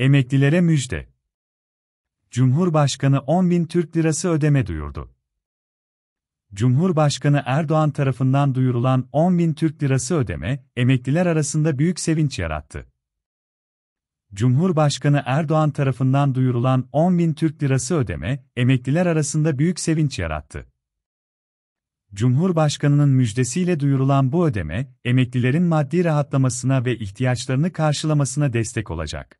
Emeklilere müjde. Cumhurbaşkanı 10 bin Türk lirası ödeme duyurdu. Cumhurbaşkanı Erdoğan tarafından duyurulan 10 bin Türk lirası ödeme, emekliler arasında büyük sevinç yarattı. Cumhurbaşkanı Erdoğan tarafından duyurulan 10 bin Türk lirası ödeme, emekliler arasında büyük sevinç yarattı. Cumhurbaşkanının müjdesiyle duyurulan bu ödeme, emeklilerin maddi rahatlamasına ve ihtiyaçlarını karşılamasına destek olacak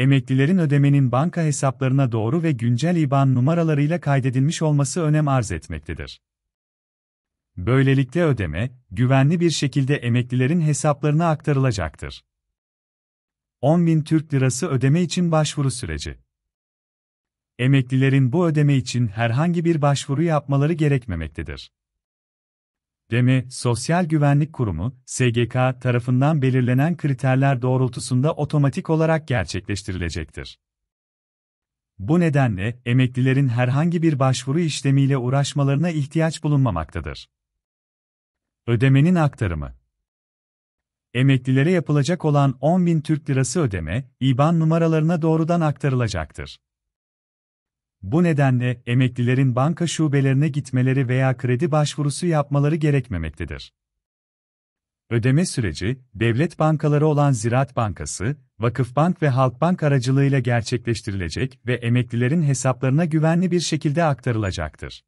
emeklilerin ödemenin banka hesaplarına doğru ve güncel IBAN numaralarıyla kaydedilmiş olması önem arz etmektedir. Böylelikle ödeme, güvenli bir şekilde emeklilerin hesaplarına aktarılacaktır. 10 bin Türk Lirası ödeme için başvuru süreci. Emeklilerin bu ödeme için herhangi bir başvuru yapmaları gerekmemektedir. Demi, Sosyal Güvenlik Kurumu, SGK tarafından belirlenen kriterler doğrultusunda otomatik olarak gerçekleştirilecektir. Bu nedenle, emeklilerin herhangi bir başvuru işlemiyle uğraşmalarına ihtiyaç bulunmamaktadır. Ödemenin aktarımı Emeklilere yapılacak olan 10.000 Türk Lirası ödeme, IBAN numaralarına doğrudan aktarılacaktır. Bu nedenle emeklilerin banka şubelerine gitmeleri veya kredi başvurusu yapmaları gerekmemektedir. Ödeme süreci, devlet bankaları olan Ziraat Bankası, Vakıfbank ve Halkbank aracılığıyla gerçekleştirilecek ve emeklilerin hesaplarına güvenli bir şekilde aktarılacaktır.